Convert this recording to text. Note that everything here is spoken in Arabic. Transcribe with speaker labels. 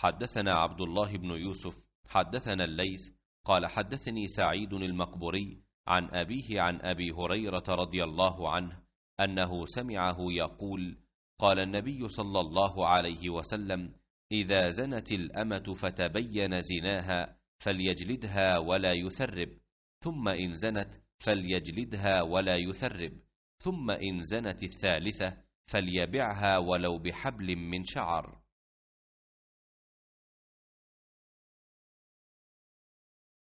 Speaker 1: حدثنا عبد الله بن يوسف
Speaker 2: حدثنا الليث قال حدثني سعيد المقبري عن أبيه عن أبي هريرة رضي الله عنه أنه سمعه يقول قال النبي صلى الله عليه وسلم إذا زنت الأمة فتبين زناها فليجلدها ولا يثرب ثم إن زنت فليجلدها ولا يثرب ثم إن زنت الثالثة فليبعها
Speaker 1: ولو بحبل من شعر